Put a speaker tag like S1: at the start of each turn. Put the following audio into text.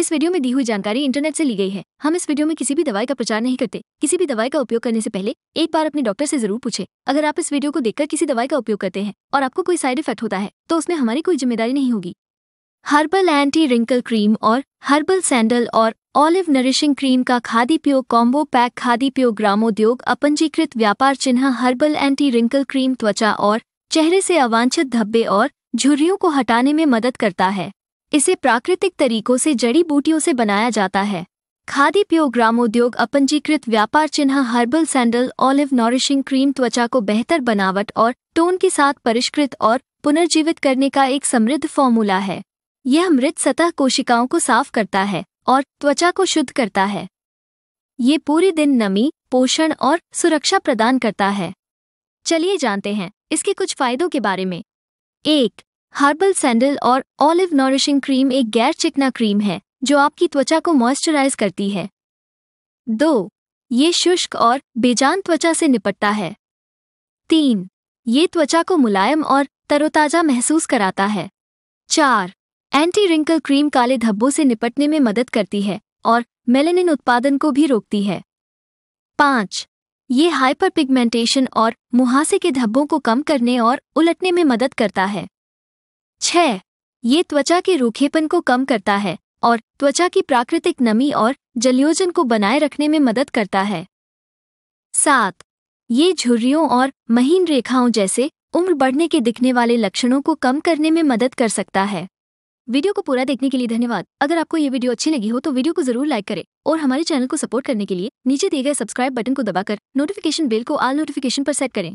S1: इस वीडियो में दी हुई जानकारी इंटरनेट से ली गई है हम इस वीडियो में किसी भी दवाई का प्रचार नहीं करते किसी भी दवाई का उपयोग करने से पहले एक बार अपने डॉक्टर से जरूर पूछे अगर आप इस वीडियो को देखकर किसी दवाई का उपयोग करते हैं और आपको कोई साइड इफेक्ट होता है तो उसमें हमारी कोई जिम्मेदारी नहीं होगी हर्बल एंटी रिंकल क्रीम और हर्बल सैंडल और ऑलिव नरिशिंग क्रीम का खादी प्यो कॉम्बो पैक खादी प्यो ग्रामोद्योग अपंजीकृत व्यापार चिन्ह हर्बल एंटी रिंकल क्रीम त्वचा और चेहरे से अवांछित धब्बे और झुर्रियों को हटाने में मदद करता है इसे प्राकृतिक तरीकों से जड़ी बूटियों से बनाया जाता है खादी प्यो ग्रामोद्योग अपंजीकृत व्यापार चिन्ह herbal sandal olive nourishing cream त्वचा को बेहतर बनावट और टोन के साथ परिष्कृत और पुनर्जीवित करने का एक समृद्ध फॉर्मूला है यह मृत सतह कोशिकाओं को साफ करता है और त्वचा को शुद्ध करता है ये पूरे दिन नमी पोषण और सुरक्षा प्रदान करता है चलिए जानते हैं इसके कुछ फायदों के बारे में एक हर्बल सैंडल और ऑलिव नॉरिशिंग क्रीम एक गैर चिकना क्रीम है जो आपकी त्वचा को मॉइस्चराइज करती है दो ये शुष्क और बेजान त्वचा से निपटता है तीन ये त्वचा को मुलायम और तरोताजा महसूस कराता है चार एंटी रिंकल क्रीम काले धब्बों से निपटने में मदद करती है और मेलेनिन उत्पादन को भी रोकती है पाँच ये हाइपर पिगमेंटेशन और मुहासे के धब्बों को कम करने और उलटने में मदद करता है छः ये त्वचा के रूखेपन को कम करता है और त्वचा की प्राकृतिक नमी और जलयोजन को बनाए रखने में मदद करता है सात ये झुर्रियों और महीन रेखाओं जैसे उम्र बढ़ने के दिखने वाले लक्षणों को कम करने में मदद कर सकता है वीडियो को पूरा देखने के लिए धन्यवाद अगर आपको ये वीडियो अच्छी लगी हो तो वीडियो को जरूर लाइक करें और हमारे चैनल को सपोर्ट करने के लिए नीचे दिए गए सब्सक्राइब बटन को दबाकर नोटिफिकेशन बेल को आल नोटिफिकेशन पर सेट करें